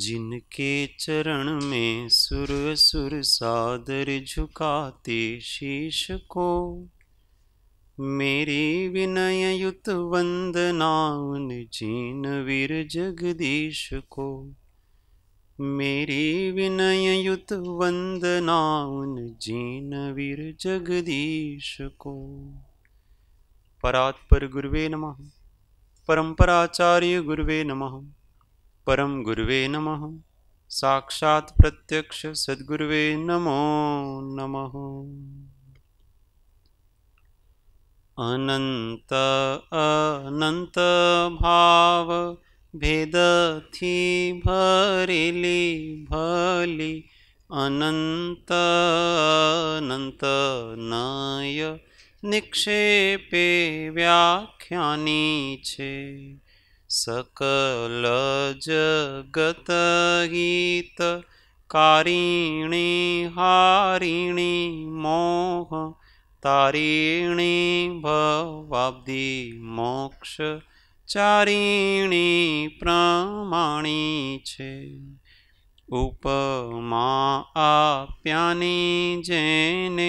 जिनके चरण में सुर सुर सादर झुकाते शीश को मेरी विनय युत वंदना उन जीन वीर जगदीश को मेरी विनय युत वंदना उन जीन वीर जगदीश को परात पर गुरुवे नमः परम्पराचार्य गुरुवे नमः परम गुर्वे नमः साक्षात् प्रत्यक्ष सद्गुर्वे नमो नमः अनन्त भाव अनन्तभावभेदथि भरिलि अनन्त नय निक्षेपे व्याख्यानी छे सकल जगत हित कारिणी हारिणी मोह तारिणी भवाब्धि मोक्ष चारिणी प्रमाणी छे ઉપમા આપ્યાની જેને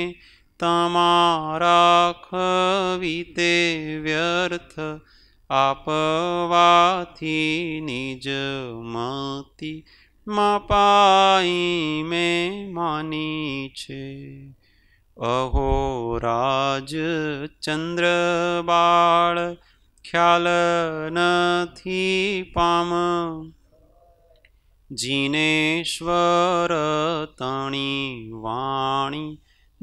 તમારા ખવી તે વ્યર્થ આપવાથી નિજ મતિ મપાઈ મેં માની છે અહો રાજ ચંદ્ર બાળ ખ્યાલ નથી પામ જીનેશ્વર તણી વાણી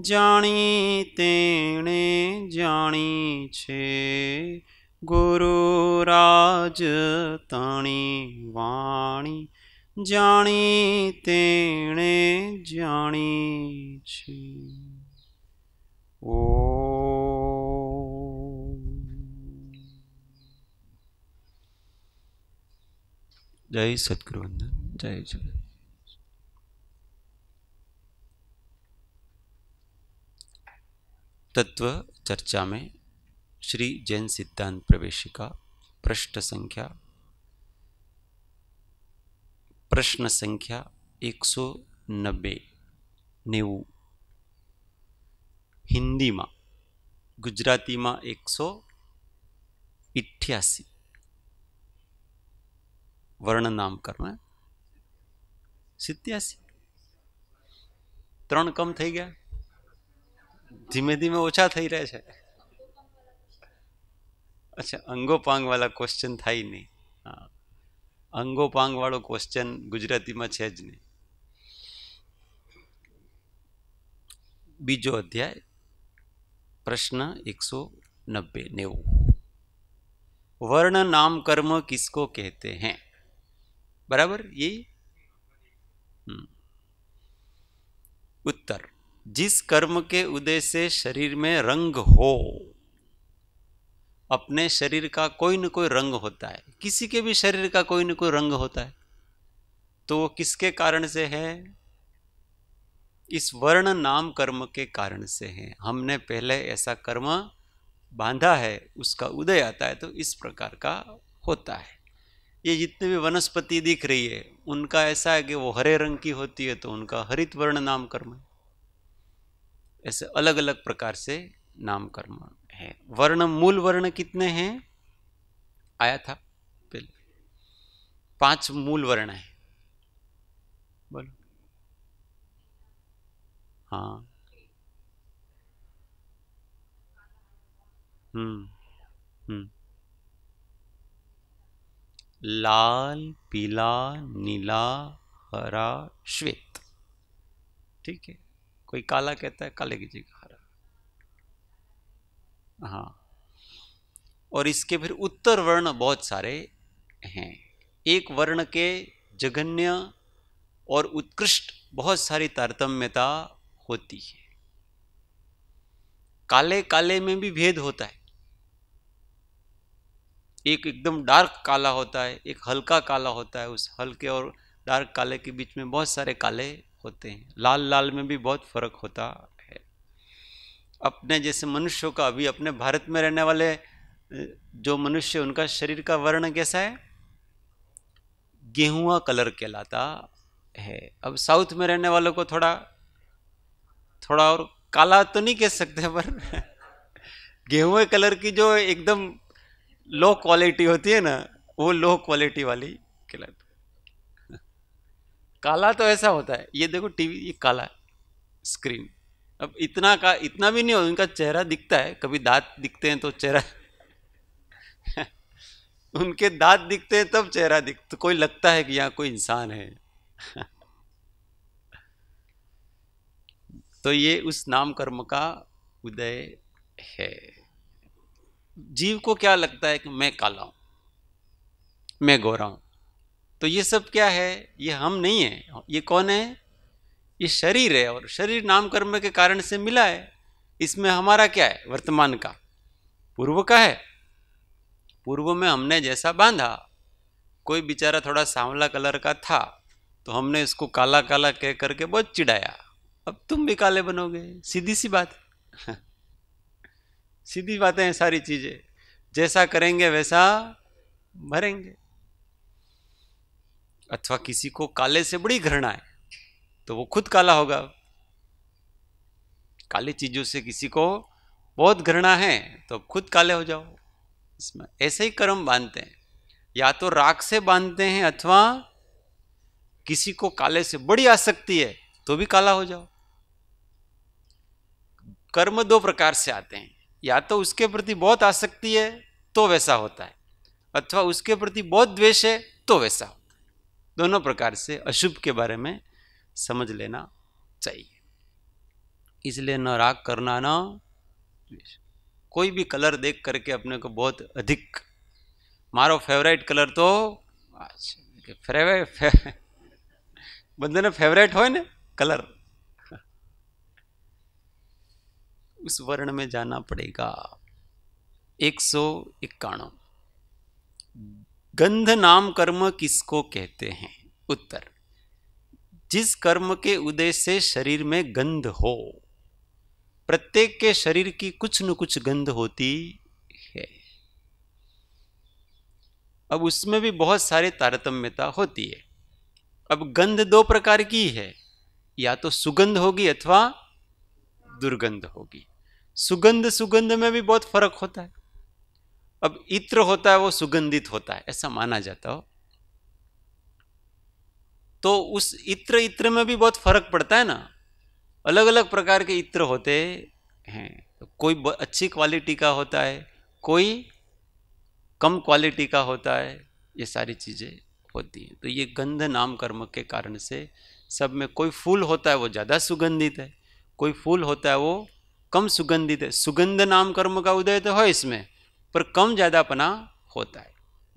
જાણી તેણે જાણી છે गुरु राज तानी वाणी जानी तेने जानी छे ओ जय सतगुरु वंदन जय जय तत्व चर्चा में श्री जैन सिद्धांत प्रवेशिका पृष्ठ संख्या प्रश्न संख्या एक सौ नब्बे नेव हिंदी में गुजराती में एक सौ इठासी वर्ण नाम करना सितयासी त्रण कम थी गया धीमे धीमे ओछा थी रहे अच्छा अंगोपांग वाला क्वेश्चन था ही नहीं हाँ अंगोपांग वालो क्वेश्चन गुजराती में है ज नहीं बीजो अध्याय प्रश्न एक सौ नब्बे नेव वर्ण नाम कर्म किसको कहते हैं बराबर ये हम्म। उत्तर जिस कर्म के उदय से शरीर में रंग हो अपने शरीर का कोई न कोई रंग होता है किसी के भी शरीर का कोई न कोई रंग होता है तो वो किसके कारण से है इस वर्ण नाम कर्म के कारण से है हमने पहले ऐसा कर्म बांधा है उसका उदय आता है तो इस प्रकार का होता है ये जितने भी वनस्पति दिख रही है उनका ऐसा है कि वो हरे रंग की होती है तो उनका हरित वर्ण नाम कर्म ऐसे अलग अलग प्रकार से नाम कर्म हैं वर्ण मूल वर्ण कितने हैं आया था पहले पांच मूल वर्ण है बोलो हाँ हम्म हम्म लाल पीला नीला हरा श्वेत ठीक है कोई काला कहता है काले की जगह हाँ और इसके फिर उत्तर वर्ण बहुत सारे हैं एक वर्ण के जघन्य और उत्कृष्ट बहुत सारी तारतम्यता होती है काले काले में भी भेद होता है एक एकदम डार्क काला होता है एक हल्का काला होता है उस हल्के और डार्क काले के बीच में बहुत सारे काले होते हैं लाल लाल में भी बहुत फर्क होता अपने जैसे मनुष्यों का अभी अपने भारत में रहने वाले जो मनुष्य उनका शरीर का वर्ण कैसा है गेहूँ कलर कहलाता है अब साउथ में रहने वालों को थोड़ा थोड़ा और काला तो नहीं कह सकते पर गेहूँ कलर की जो एकदम लो क्वालिटी होती है ना वो लो क्वालिटी वाली कलर काला तो ऐसा होता है ये देखो टीवी ये काला स्क्रीन अब इतना का इतना भी नहीं हो उनका चेहरा दिखता है कभी दांत दिखते हैं तो चेहरा उनके दांत दिखते हैं तब चेहरा दिख तो कोई लगता है कि यहाँ कोई इंसान है तो ये उस नाम कर्म का उदय है जीव को क्या लगता है कि मैं काला हूं मैं गोरा हूं तो ये सब क्या है ये हम नहीं है ये कौन है ये शरीर है और शरीर नाम कर्म के कारण से मिला है इसमें हमारा क्या है वर्तमान का पूर्व का है पूर्व में हमने जैसा बांधा कोई बेचारा थोड़ा सांवला कलर का था तो हमने इसको काला काला कह करके बहुत चिढ़ाया अब तुम भी काले बनोगे सीधी सी बात सीधी बातें हैं सारी चीज़ें जैसा करेंगे वैसा भरेंगे अथवा किसी को काले से बड़ी घृणा है तो वो खुद काला होगा काली चीजों से किसी को बहुत घृणा है तो खुद काले हो जाओ इसमें ऐसे ही कर्म बांधते हैं या तो राग से बांधते हैं अथवा किसी को काले से बड़ी आसक्ति है तो भी काला हो जाओ कर्म दो प्रकार से आते हैं या तो उसके प्रति बहुत आसक्ति है तो वैसा होता है अथवा उसके प्रति बहुत द्वेष है तो वैसा होता है दोनों प्रकार से अशुभ के बारे में समझ लेना चाहिए इसलिए न राग करना ना कोई भी कलर देख करके अपने को बहुत अधिक मारो फेवरेट कलर तो फेवरेट बंदे ने फेवरेट हो ना कलर उस वर्ण में जाना पड़ेगा एक सौ इक्यानवे गंध नाम कर्म किसको कहते हैं उत्तर जिस कर्म के उदय से शरीर में गंध हो प्रत्येक के शरीर की कुछ न कुछ गंध होती है अब उसमें भी बहुत सारे तारतम्यता होती है अब गंध दो प्रकार की है या तो सुगंध होगी अथवा दुर्गंध होगी सुगंध सुगंध में भी बहुत फर्क होता है अब इत्र होता है वो सुगंधित होता है ऐसा माना जाता हो तो उस इत्र इत्र में भी बहुत फर्क पड़ता है ना अलग अलग प्रकार के इत्र होते हैं तो कोई अच्छी क्वालिटी का होता है कोई कम क्वालिटी का होता है ये सारी चीज़ें होती हैं तो ये गंध नाम कर्म के कारण से सब में कोई फूल होता है वो ज़्यादा सुगंधित है कोई फूल होता है वो कम सुगंधित है सुगंध नाम कर्म का उदय तो है इसमें पर कम ज़्यादा अपना होता है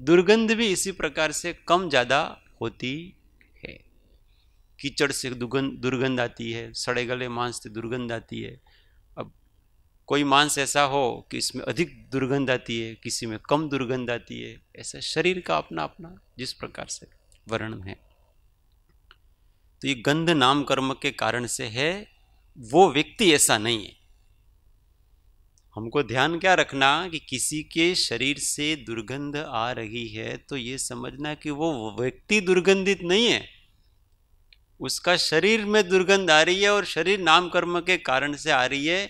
दुर्गंध भी इसी प्रकार से कम ज़्यादा होती कीचड़ से दुर्गंध दुर्गंध आती है सड़े गले मांस से दुर्गंध आती है अब कोई मांस ऐसा हो कि इसमें अधिक दुर्गंध आती है किसी में कम दुर्गंध आती है ऐसा शरीर का अपना अपना जिस प्रकार से वर्णन है तो ये गंध नाम कर्म के कारण से है वो व्यक्ति ऐसा नहीं है हमको ध्यान क्या रखना कि किसी के शरीर से दुर्गंध आ रही है तो ये समझना कि वो व्यक्ति दुर्गंधित नहीं है उसका शरीर में दुर्गंध आ रही है और शरीर नाम कर्म के कारण से आ रही है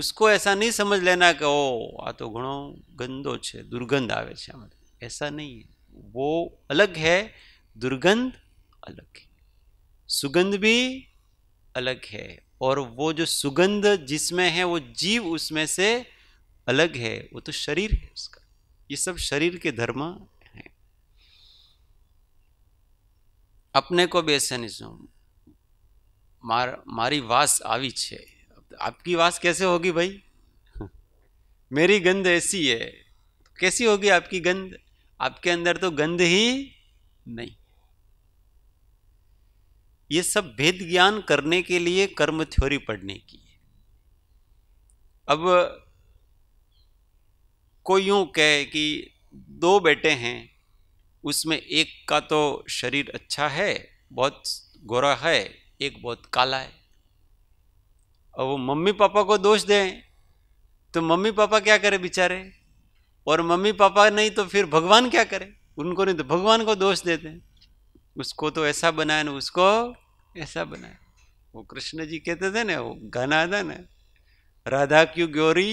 उसको ऐसा नहीं समझ लेना कि ओ આ તો ઘણો ગંદો છે દુર્ગંધ આવે ऐसा नहीं है वो अलग है दुर्गंध अलग है सुगंध भी अलग है और वो जो सुगंध जिसमें है वो जीव उसमें से अलग है वो तो शरीर है उसका ये सब शरीर के धर्म अपને કો બેસેની છું मार मारी वास आवी छे आपकी वास कैसे होगी भाई मेरी गंध ऐसी है कैसी होगी आपकी गंध आपके अंदर तो गंध ही नहीं ये सब भेद ज्ञान करने के लिए कर्म थ्योरी पढ़ने की अब कोई यूं कहे कि दो बेटे हैं उसमें एक का तो शरीर अच्छा है बहुत गोरा है एक बहुत काला है और वो मम्मी पापा को दोष दें तो मम्मी पापा क्या करें बेचारे और मम्मी पापा नहीं तो फिर भगवान क्या करे उनको नहीं तो भगवान को दोष देते हैं उसको तो ऐसा बनाया ना उसको ऐसा बनाए वो कृष्ण जी कहते थे ना वो गाना था ना राधा क्यों गोरी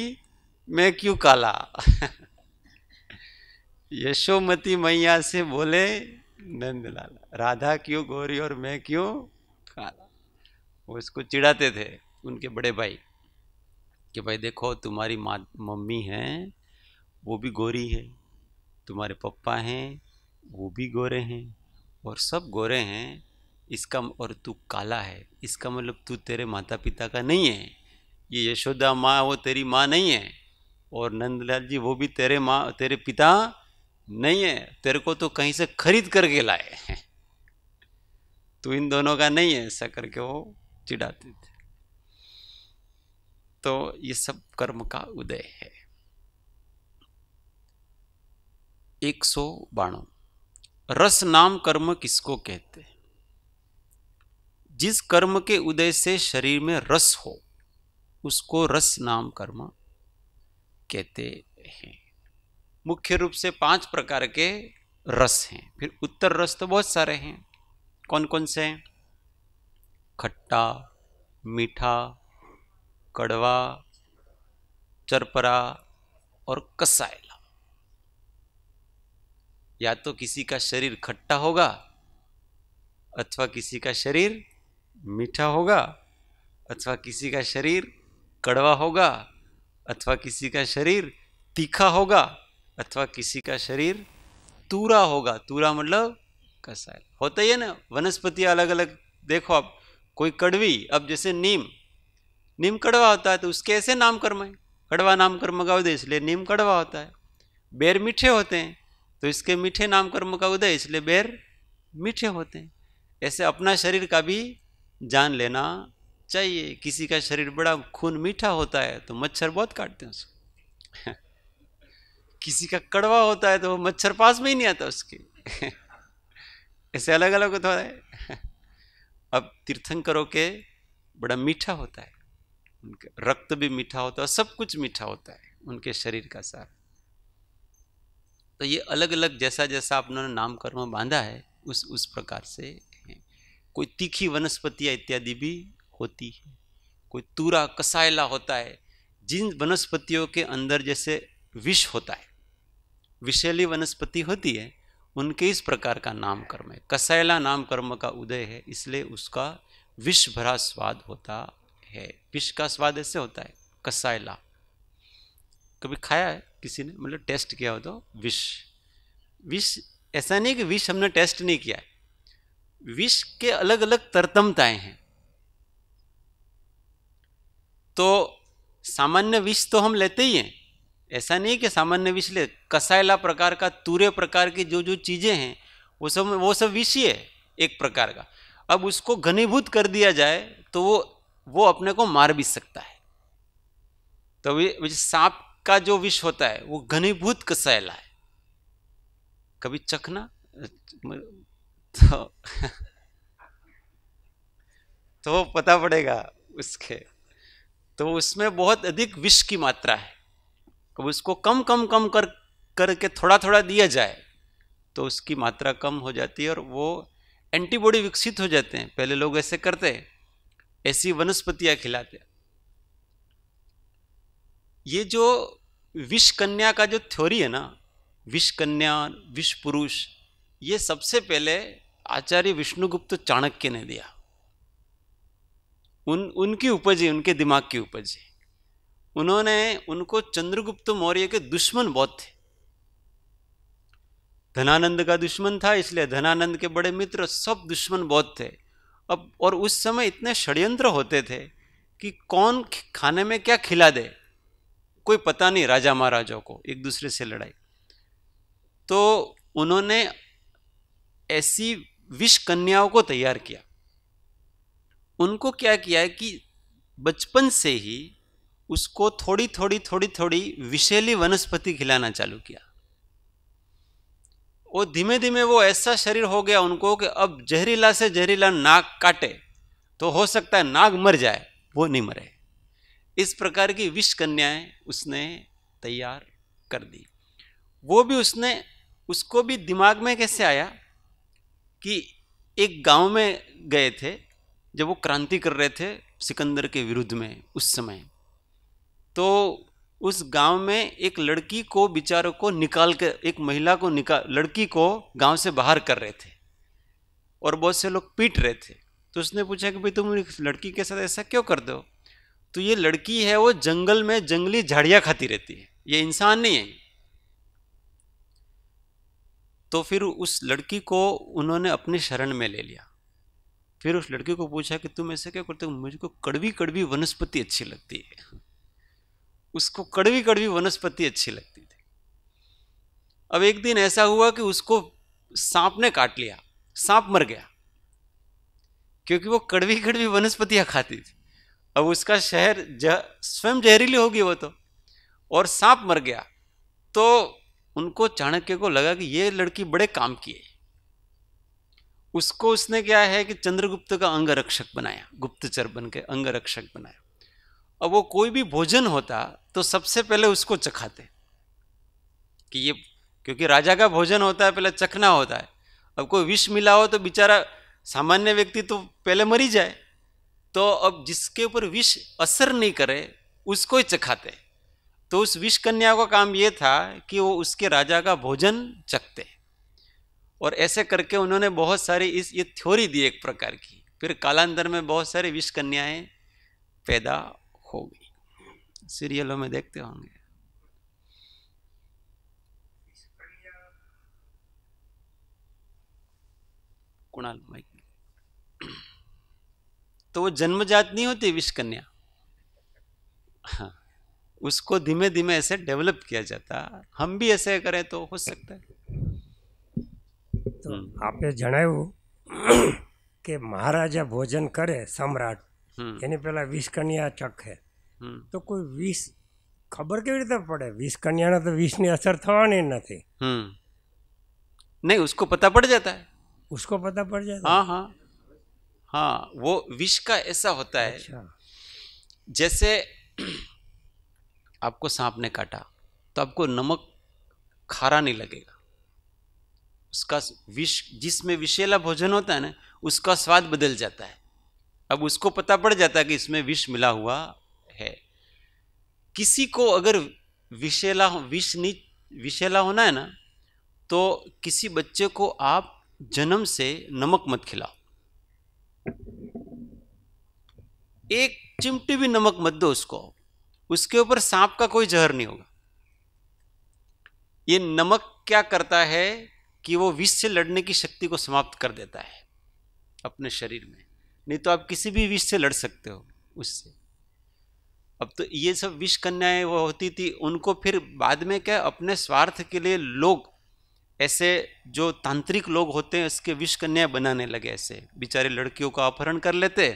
मैं क्यों काला यशोमती मैया से बोले नंदलाल राधा क्यों गोरी और मैं क्यों काला वो इसको चिढ़ाते थे उनके बड़े भाई कि भाई देखो तुम्हारी माँ मम्मी हैं वो भी गोरी है तुम्हारे पप्पा हैं वो भी गोरे हैं और सब गोरे हैं इसका और तू काला है इसका मतलब तू तेरे माता पिता का नहीं है ये यशोदा माँ वो तेरी माँ नहीं है और नंदलाल जी वो भी तेरे माँ तेरे पिता नहीं है तेरे को तो कहीं से खरीद करके लाए हैं तो इन दोनों का नहीं है ऐसा करके वो चिढ़ाते थे तो ये सब कर्म का उदय है एक सौ बाणु रस नाम कर्म किसको कहते हैं जिस कर्म के उदय से शरीर में रस हो उसको रस नाम कर्म कहते हैं मुख्य रूप से पांच प्रकार के रस हैं फिर उत्तर रस तो बहुत सारे हैं कौन कौन से हैं खट्टा मीठा कड़वा चरपरा और कसायला या तो किसी का शरीर खट्टा होगा अथवा किसी का शरीर मीठा होगा अथवा किसी का शरीर कड़वा होगा अथवा किसी का शरीर तीखा होगा अथवा किसी का शरीर तूरा होगा तूरा मतलब कसायल होता ही है ना वनस्पति अलग अलग देखो आप कोई कड़वी अब जैसे नीम नीम कड़वा होता है तो उसके ऐसे नाम कर्म है कड़वा नाम कर्म का उदय इसलिए नीम कड़वा होता है बेर मीठे होते हैं तो इसके मीठे नाम कर्म का उदय इसलिए बेर मीठे होते हैं ऐसे अपना शरीर का भी जान लेना चाहिए किसी का शरीर बड़ा खून मीठा होता है तो मच्छर बहुत काटते हैं उसको किसी का कड़वा होता है तो वो मच्छर पास में ही नहीं आता उसके ऐसे अलग अलग होता है अब तीर्थंकरों के बड़ा मीठा होता है उनका रक्त भी मीठा होता है सब कुछ मीठा होता है उनके शरीर का सार तो ये अलग अलग जैसा जैसा आप उन्होंने बांधा है उस उस प्रकार से कोई तीखी वनस्पतियाँ इत्यादि भी होती है कोई तूरा कसायला होता है जिन वनस्पतियों के अंदर जैसे विष होता है विषैली वनस्पति होती है उनके इस प्रकार का नामकर्म है कसैला नामकर्म का उदय है इसलिए उसका विष भरा स्वाद होता है विष का स्वाद ऐसे होता है कसैला कभी खाया है किसी ने मतलब टेस्ट किया हो तो विष विष ऐसा नहीं कि विष हमने टेस्ट नहीं किया है विष के अलग अलग तरतमताएं हैं तो सामान्य विष तो हम लेते ही हैं ऐसा नहीं कि सामान्य विषय कसायला प्रकार का तूर्य प्रकार की जो जो चीज़ें हैं वो सब वो सब विषय है एक प्रकार का अब उसको घनीभूत कर दिया जाए तो वो वो अपने को मार भी सकता है तो सांप का जो विष होता है वो घनीभूत कसायला है कभी चखना तो तो पता पड़ेगा उसके तो उसमें बहुत अधिक विष की मात्रा है कब उसको कम कम कम कर करके थोड़ा थोड़ा दिया जाए तो उसकी मात्रा कम हो जाती है और वो एंटीबॉडी विकसित हो जाते हैं पहले लोग ऐसे करते ऐसी वनस्पतियाँ खिलाते ये जो विष कन्या का जो थ्योरी है ना विश्व कन्या विष पुरुष ये सबसे पहले आचार्य विष्णुगुप्त चाणक्य ने दिया उन उनकी उपज है उनके दिमाग की उपज है उन्होंने उनको चंद्रगुप्त मौर्य के दुश्मन बहुत थे धनानंद का दुश्मन था इसलिए धनानंद के बड़े मित्र सब दुश्मन बहुत थे अब और उस समय इतने षड्यंत्र होते थे कि कौन खाने में क्या खिला दे कोई पता नहीं राजा महाराजाओं को एक दूसरे से लड़ाई तो उन्होंने ऐसी विष कन्याओं को तैयार किया उनको क्या किया कि बचपन से ही उसको थोड़ी थोड़ी थोड़ी थोड़ी विषैली वनस्पति खिलाना चालू किया वो धीमे धीमे वो ऐसा शरीर हो गया उनको कि अब जहरीला से जहरीला नाग काटे तो हो सकता है नाग मर जाए वो नहीं मरे इस प्रकार की विष कन्याएं उसने तैयार कर दी वो भी उसने उसको भी दिमाग में कैसे आया कि एक गांव में गए थे जब वो क्रांति कर रहे थे सिकंदर के विरुद्ध में उस समय तो उस गांव में एक लड़की को बिचारों को निकाल कर एक महिला को निकाल लड़की को गांव से बाहर कर रहे थे और बहुत से लोग पीट रहे थे तो उसने पूछा कि भाई तुम लड़की के साथ ऐसा क्यों कर दो तो ये लड़की है वो जंगल में जंगली झाड़ियाँ खाती रहती है ये इंसान नहीं है तो फिर उस लड़की को उन्होंने अपने शरण में ले लिया फिर उस लड़की को पूछा कि तुम ऐसे क्या करते हो मुझको कड़वी कड़वी वनस्पति अच्छी लगती है उसको कड़वी कड़वी वनस्पति अच्छी लगती थी अब एक दिन ऐसा हुआ कि उसको सांप ने काट लिया सांप मर गया क्योंकि वो कड़वी कड़वी वनस्पतियाँ खाती थी अब उसका शहर जह स्वयं जहरीली होगी वो तो और सांप मर गया तो उनको चाणक्य को लगा कि ये लड़की बड़े काम की है उसको उसने क्या है कि चंद्रगुप्त का अंगरक्षक बनाया गुप्तचर बन के अंगरक्षक बनाया और वो कोई भी भोजन होता तो सबसे पहले उसको चखाते कि ये क्योंकि राजा का भोजन होता है पहले चखना होता है अब कोई विष मिला हो तो बेचारा सामान्य व्यक्ति तो पहले मरी जाए तो अब जिसके ऊपर विष असर नहीं करे उसको ही चखाते तो उस विष कन्या का काम ये था कि वो उसके राजा का भोजन चखते और ऐसे करके उन्होंने बहुत सारी इस ये थ्योरी दी एक प्रकार की फिर कालांतर में बहुत सारी विष कन्याएं पैदा होगी सीरियलों में देखते होंगे कुणाल माइक तो वो जन्मजात नहीं होती विषकन्या हाँ उसको धीमे धीमे ऐसे डेवलप किया जाता हम भी ऐसे करें तो हो सकता है तो आपने જણાવ્યું के महाराजा भोजन करे सम्राट એની પહેલાં વીસ કન્યા ચક છે તો કોઈ વીસ ખબર કેવી રીતે પડે વીસ કન્યાને તો વીસની અસર થવાની નથી नहीं उसको पता पड़ जाता है उसको पता पड़ जाता हाँ हाँ हाँ वो विष का ऐसा होता है अच्छा। जैसे आपको सांप ने काटा तो आपको नमक खारा नहीं लगेगा उसका विष जिसमें विशेला भोजन होता है ना उसका स्वाद बदल जाता है अब उसको पता पड़ जाता है कि इसमें विष मिला हुआ है किसी को अगर विषैला विष नहीं विषैला होना है ना तो किसी बच्चे को आप जन्म से नमक मत खिलाओ एक चिमटी भी नमक मत दो उसको उसके ऊपर सांप का कोई जहर नहीं होगा ये नमक क्या करता है कि वो विष से लड़ने की शक्ति को समाप्त कर देता है अपने शरीर में नहीं तो आप किसी भी विष से लड़ सकते हो उससे अब तो ये सब विष कन्याएं वो होती थी उनको फिर बाद में क्या अपने स्वार्थ के लिए लोग ऐसे जो तांत्रिक लोग होते हैं उसके विष कन्याएं बनाने लगे ऐसे बेचारे लड़कियों का अपहरण कर लेते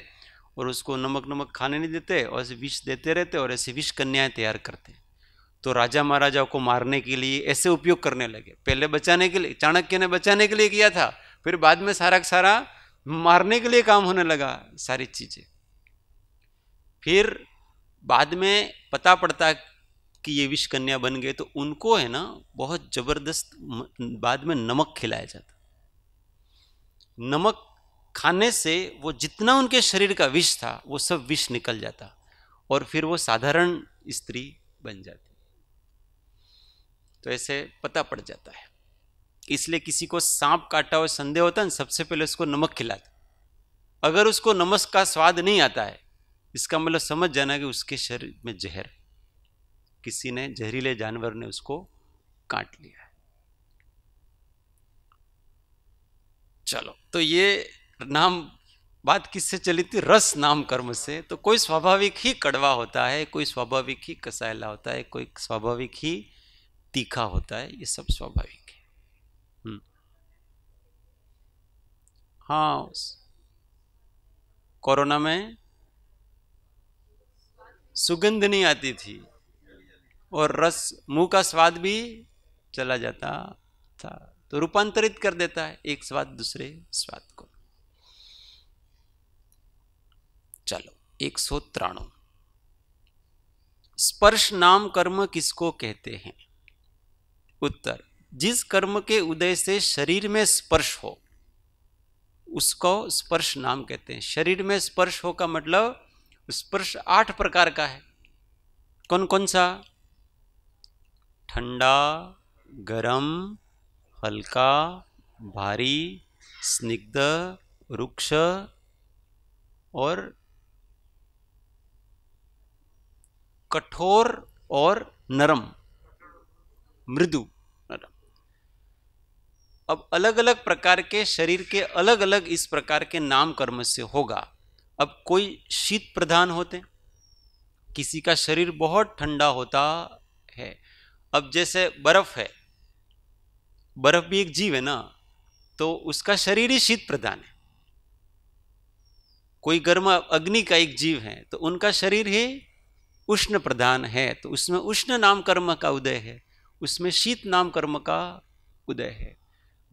और उसको नमक नमक खाने नहीं देते और ऐसे विष देते रहते और ऐसे विष कन्याएं तैयार करते तो राजा महाराजा को मारने के लिए ऐसे उपयोग करने लगे पहले बचाने के लिए चाणक्य ने बचाने के लिए किया था फिर बाद में सारा सारा मारने के लिए काम होने लगा सारी चीजें फिर बाद में पता पड़ता कि ये विष कन्या बन गए तो उनको है ना बहुत जबरदस्त बाद में नमक खिलाया जाता नमक खाने से वो जितना उनके शरीर का विष था वो सब विष निकल जाता और फिर वो साधारण स्त्री बन जाती तो ऐसे पता पड़ जाता है इसलिए किसी को सांप काटा हो संदेह होता है ना सबसे पहले उसको नमक खिलाते अगर उसको नमक का स्वाद नहीं आता है इसका मतलब समझ जाना कि उसके शरीर में जहर किसी ने जहरीले जानवर ने उसको काट लिया है चलो तो ये नाम बात किससे चली थी रस नाम कर्म से तो कोई स्वाभाविक ही कड़वा होता है कोई स्वाभाविक ही कसायला होता है कोई स्वाभाविक ही तीखा होता है ये सब स्वाभाविक हाँ कोरोना में सुगंध नहीं आती थी और रस मुंह का स्वाद भी चला जाता था तो रूपांतरित कर देता है एक स्वाद दूसरे स्वाद को चलो एक सौ त्राणु स्पर्श नाम कर्म किसको कहते हैं उत्तर जिस कर्म के उदय से शरीर में स्पर्श हो उसको स्पर्श नाम कहते हैं शरीर में स्पर्श हो का मतलब स्पर्श आठ प्रकार का है कौन कौन सा ठंडा गरम हल्का भारी स्निग्ध रुक्ष और कठोर और नरम मृदु अब अलग अलग प्रकार के शरीर के अलग अलग इस प्रकार के नाम कर्म से होगा अब कोई शीत प्रधान होते किसी का शरीर बहुत ठंडा होता है अब जैसे बर्फ है बर्फ भी एक जीव है ना तो उसका शरीर ही शीत प्रधान है कोई गर्म अग्नि का एक जीव है तो उनका शरीर ही उष्ण प्रधान है तो उसमें उष्ण नाम कर्म का उदय है उसमें शीत नाम कर्म का उदय है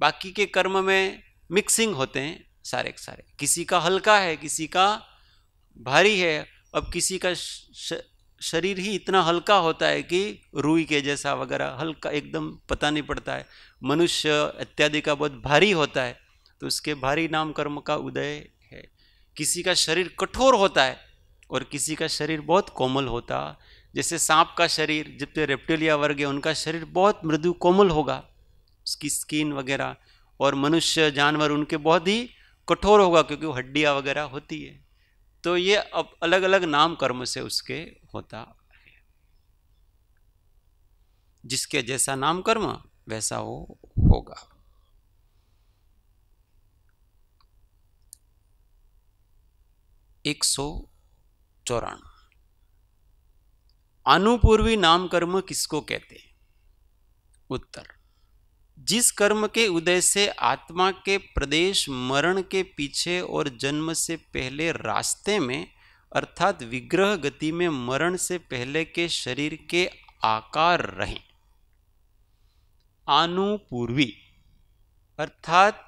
बाकी के कर्म में मिक्सिंग होते हैं सारे के सारे किसी का हल्का है किसी का भारी है अब किसी का शरीर ही इतना हल्का होता है कि रुई के जैसा वगैरह हल्का एकदम पता नहीं पड़ता है मनुष्य इत्यादि का बहुत भारी होता है तो उसके भारी नाम कर्म का उदय है किसी का शरीर कठोर होता है और किसी का शरीर बहुत कोमल होता जैसे सांप का शरीर जितने रेप्टिलिया वर्ग है उनका शरीर बहुत मृदु कोमल होगा उसकी स्किन वगैरह और मनुष्य जानवर उनके बहुत ही कठोर होगा क्योंकि वो हड्डियाँ वगैरह होती है तो ये अब अलग अलग नाम कर्म से उसके होता है जिसके जैसा नाम कर्म वैसा वो होगा एक सौ चौरान अनुपूर्वी नाम कर्म किसको कहते उत्तर जिस कर्म के उदय से आत्मा के प्रदेश मरण के पीछे और जन्म से पहले रास्ते में अर्थात विग्रह गति में मरण से पहले के शरीर के आकार रहें आनुपूर्वी अर्थात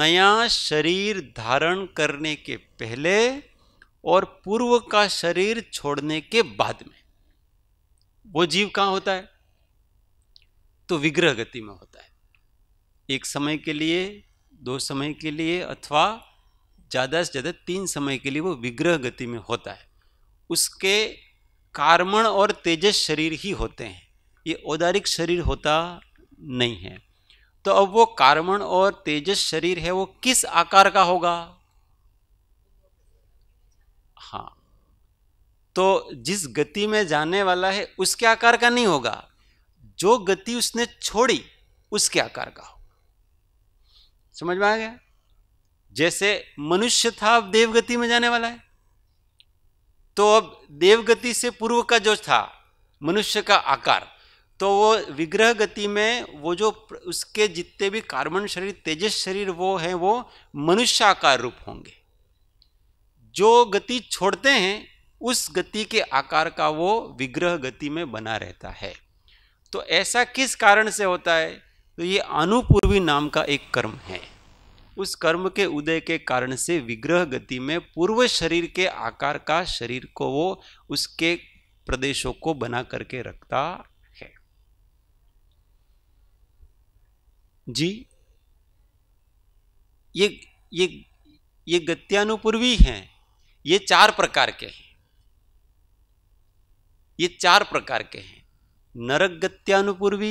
नया शरीर धारण करने के पहले और पूर्व का शरीर छोड़ने के बाद में वो जीव कहाँ होता है तो विग्रह गति में होता है एक समय के लिए दो समय के लिए अथवा ज़्यादा से ज़्यादा तीन समय के लिए वो विग्रह गति में होता है उसके कार्मण और तेजस शरीर ही होते हैं ये औदारिक शरीर होता नहीं है तो अब वो कार्मण और तेजस शरीर है वो किस आकार का होगा हाँ तो जिस गति में जाने वाला है उसके आकार का नहीं होगा जो गति उसने छोड़ी उसके आकार का हो समझ में आ गया जैसे मनुष्य था अब देवगति में जाने वाला है तो अब देवगति से पूर्व का जो था मनुष्य का आकार तो वो विग्रह गति में वो जो उसके जितने भी कार्बन शरीर तेजस शरीर वो है वो मनुष्य आकार रूप होंगे जो गति छोड़ते हैं उस गति के आकार का वो विग्रह गति में बना रहता है तो ऐसा किस कारण से होता है तो ये अनुपूर्वी नाम का एक कर्म है उस कर्म के उदय के कारण से विग्रह गति में पूर्व शरीर के आकार का शरीर को वो उसके प्रदेशों को बना करके रखता है जी ये ये ये गत्यानुपूर्वी हैं ये चार प्रकार के हैं ये चार प्रकार के हैं नरक गत्यानुपूर्वी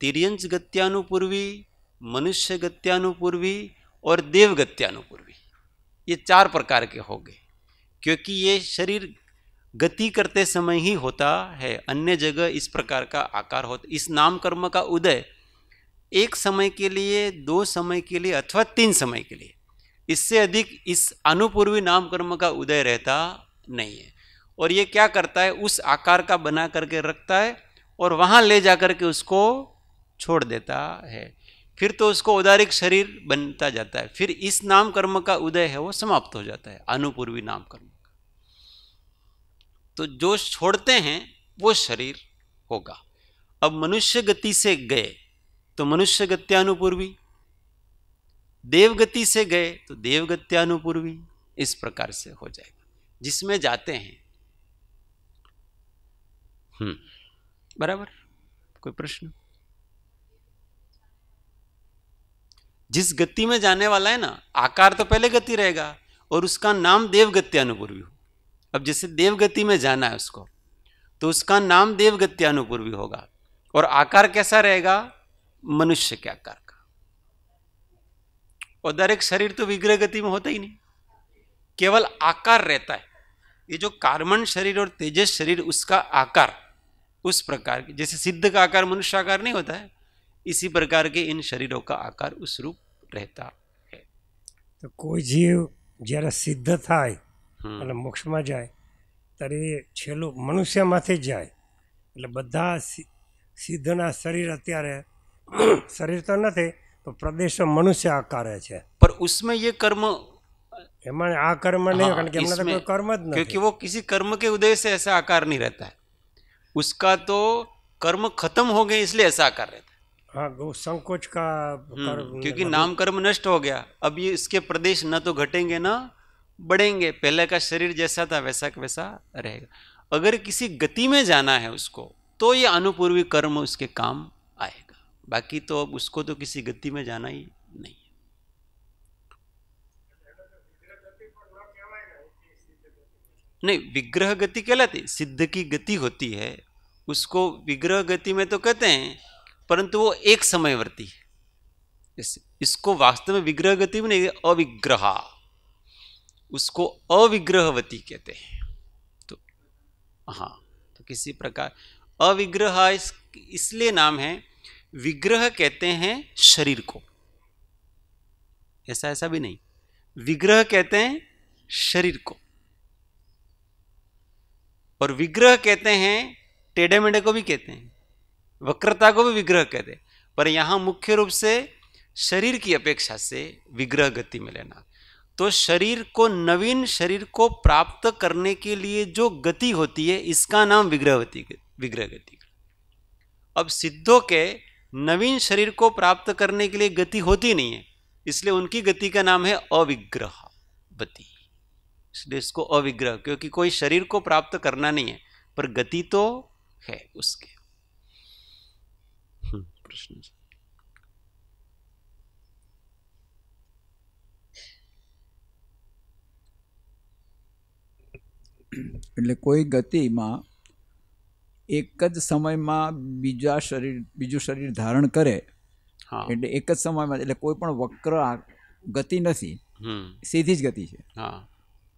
तिरयंस गत्यानुपूर्वी मनुष्य गत्यानुपूर्वी और देव गत्यानुपूर्वी ये चार प्रकार के हो गए क्योंकि ये शरीर गति करते समय ही होता है अन्य जगह इस प्रकार का आकार होता इस नाम कर्म का उदय एक समय के लिए दो समय के लिए अथवा तीन समय के लिए इससे अधिक इस अनुपूर्वी नामकर्म का उदय रहता नहीं है और ये क्या करता है उस आकार का बना करके रखता है और वहाँ ले जा करके उसको छोड़ देता है फिर तो उसको औदारिक शरीर बनता जाता है फिर इस नाम कर्म का उदय है वो समाप्त हो जाता है अनुपूर्वी नाम कर्म का तो जो छोड़ते हैं वो शरीर होगा अब मनुष्य गति से गए तो मनुष्य गत्यानुपूर्वी देवगति से गए तो देवगत्यानुपूर्वी इस प्रकार से हो जाएगा जिसमें जाते हैं हम्म। बराबर कोई प्रश्न जिस गति में जाने वाला है ना आकार तो पहले गति रहेगा और उसका नाम देवगत्यानुपूर्वी हो अब जैसे देवगति में जाना है उसको तो उसका नाम देवगत्यानुपूर्वी होगा और आकार कैसा रहेगा मनुष्य के आकार का और डायरेक्ट शरीर तो विग्रह गति में होता ही नहीं केवल आकार रहता है ये जो कार्बन शरीर और तेजस शरीर उसका आकार उस प्रकार के जैसे सिद्ध का आकार मनुष्य आकार नहीं होता है इसी प्रकार के इन शरीरों का आकार उस रूप रहता है तो कोई जीव जरा सिद्ध था हम्म। मतलब मोक्ष में जाए तरी छेलो मनुष्य माथे जाए मतलब बदा सिद्धना शरीर अत्यारे शरीर तो न थे तो प्रदेश मनुष्य आकार पर उसमें ये कर्म आ कर्म नहीं हाँ, तो कर्म क्योंकि वो किसी कर्म के उदय से ऐसा आकार नहीं रहता है उसका तो कर्म खत्म हो गए इसलिए ऐसा कर रहे थे हाँ, संकोच का हम्म, क्योंकि नाम कर्म नष्ट हो गया अब ये इसके प्रदेश न तो घटेंगे ना बढ़ेंगे पहले का शरीर जैसा था वैसा का वैसा रहेगा अगर किसी गति में जाना है उसको तो ये अनुपूर्वी कर्म उसके काम आएगा बाकी तो अब उसको तो किसी गति में जाना ही नहीं नहीं विग्रह गति कहलाती सिद्ध की गति होती है उसको विग्रह गति में तो कहते हैं परंतु वो एक समयवर्ती है इस, इसको वास्तव में विग्रह गति में नहीं अविग्रहा उसको अविग्रहवती कहते हैं तो हाँ तो किसी प्रकार अविग्रह इस, इसलिए नाम है विग्रह कहते हैं शरीर को ऐसा ऐसा भी नहीं विग्रह कहते हैं शरीर को और विग्रह कहते हैं टेढ़े मेढ़े को भी कहते हैं वक्रता को भी विग्रह कहते हैं पर यहाँ मुख्य रूप से शरीर की अपेक्षा से विग्रह गति में लेना तो शरीर को नवीन शरीर को प्राप्त करने के लिए जो गति होती है इसका नाम विग्रहवती विग्रह गति अब सिद्धों के नवीन शरीर को प्राप्त करने के लिए गति होती नहीं है इसलिए उनकी गति का नाम है अविग्रहवती इसलिए इसको अविग्रह क्योंकि कोई शरीर को प्राप्त करना नहीं है पर गति तो है उसके प्रश्न એટલે કોઈ ગતિમાં એક જ સમયમાં બીજા શરીર બીજું શરીર ધારણ કરે એટલે એક જ સમયમાં એટલે કોઈ પણ વક્ર ગતિ નથી સીધી જ ગતિ છે હા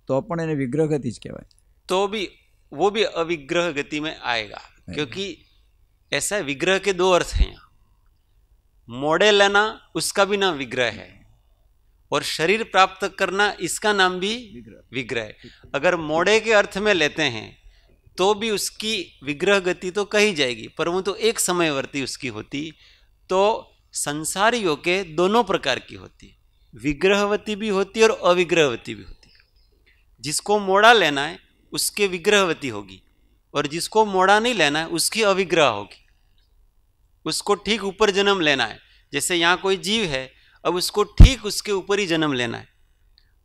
तो अपन विग्रह गति ગતિ तो भी वो भी अविग्रह गति में आएगा हाँ क्योंकि ऐसा विग्रह के दो अर्थ हैं यहाँ मोड़े लेना उसका भी नाम विग्रह है और शरीर प्राप्त करना इसका नाम भी विग्रह है अगर मोड़े के अर्थ में लेते हैं तो भी उसकी विग्रह गति तो कही जाएगी वो तो एक समयवर्ती उसकी होती तो संसारियों के दोनों प्रकार की होती विग्रहवती भी होती और अविग्रहवती भी होती जिसको मोड़ा लेना है उसके विग्रहवती होगी और जिसको मोड़ा नहीं लेना है उसकी अविग्रह होगी उसको ठीक ऊपर जन्म लेना है जैसे यहाँ कोई जीव है अब उसको ठीक उसके ऊपर ही जन्म लेना है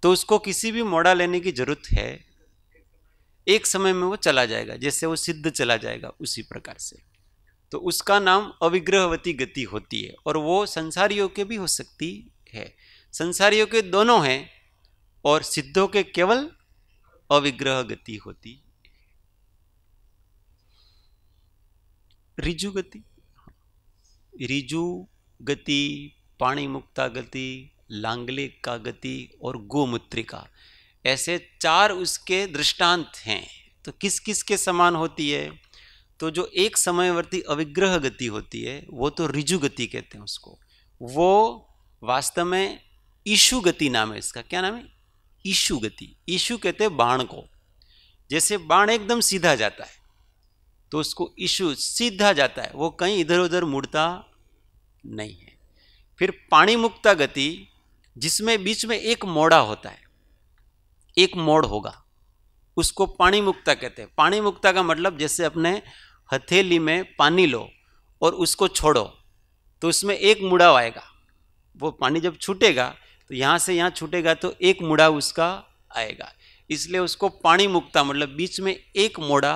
तो उसको किसी भी मोड़ा लेने की जरूरत है एक समय में वो चला जाएगा जैसे वो सिद्ध चला जाएगा उसी प्रकार से तो उसका नाम अविग्रहवती गति होती है और वो संसारियों के भी हो सकती है संसारियों के दोनों हैं और सिद्धों के केवल अविग्रह गति होती रिजु गति रिजु गति पाणी मुक्ता गति लांगले का गति और गोमूत्रिका ऐसे चार उसके दृष्टांत हैं तो किस किस के समान होती है तो जो एक समयवर्ती अविग्रह गति होती है वो तो रिजु गति कहते हैं उसको वो वास्तव में ईशु गति नाम है इसका क्या नाम है ईशु गति ईशु कहते हैं बाण को जैसे बाण एकदम सीधा जाता है तो उसको ईशु सीधा जाता है वो कहीं इधर उधर मुड़ता नहीं है फिर पाणी मुक्ता गति जिसमें बीच में एक मोड़ा होता है एक मोड़ होगा उसको पाणी मुक्ता कहते हैं पाणी मुक्ता का मतलब जैसे अपने हथेली में पानी लो और उसको छोड़ो तो उसमें एक मुड़ाव आएगा वो पानी जब छूटेगा तो यहाँ से यहाँ छूटेगा तो एक मुड़ा उसका आएगा इसलिए उसको पाणी मुक्ता मतलब बीच में एक मोड़ा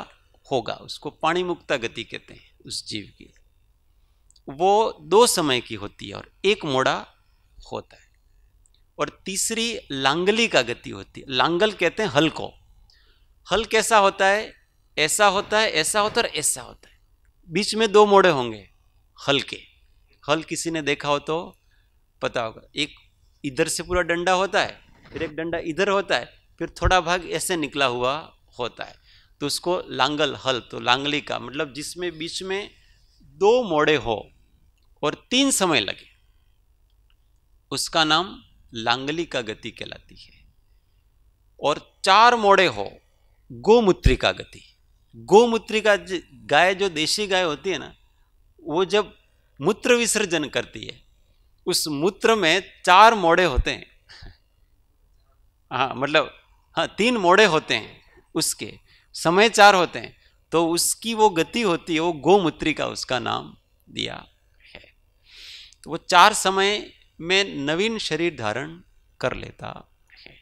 होगा उसको पाणी मुक्ता गति कहते हैं उस जीव की वो दो समय की होती है और एक मोड़ा होता है और तीसरी लांगली का गति होती है लांगल कहते हैं हल को हल कैसा होता है ऐसा होता है ऐसा होता है और ऐसा होता है बीच में दो मोड़े होंगे हल के हल किसी ने देखा हो तो पता होगा एक इधर से पूरा डंडा होता है फिर एक डंडा इधर होता है फिर थोड़ा भाग ऐसे निकला हुआ होता है तो उसको लांगल हल तो लांगली का मतलब जिसमें बीच में दो मोड़े हो और तीन समय लगे उसका नाम लांगली का गति कहलाती है और चार मोड़े हो गोमूत्री का गति गोमूत्री का गाय जो देशी गाय होती है ना वो जब मूत्र विसर्जन करती है उस मूत्र में चार मोड़े होते हैं हाँ मतलब हाँ तीन मोड़े होते हैं उसके समय चार होते हैं तो उसकी वो गति होती है वो गोमूत्री का उसका नाम दिया है तो वो चार समय में नवीन शरीर धारण कर लेता है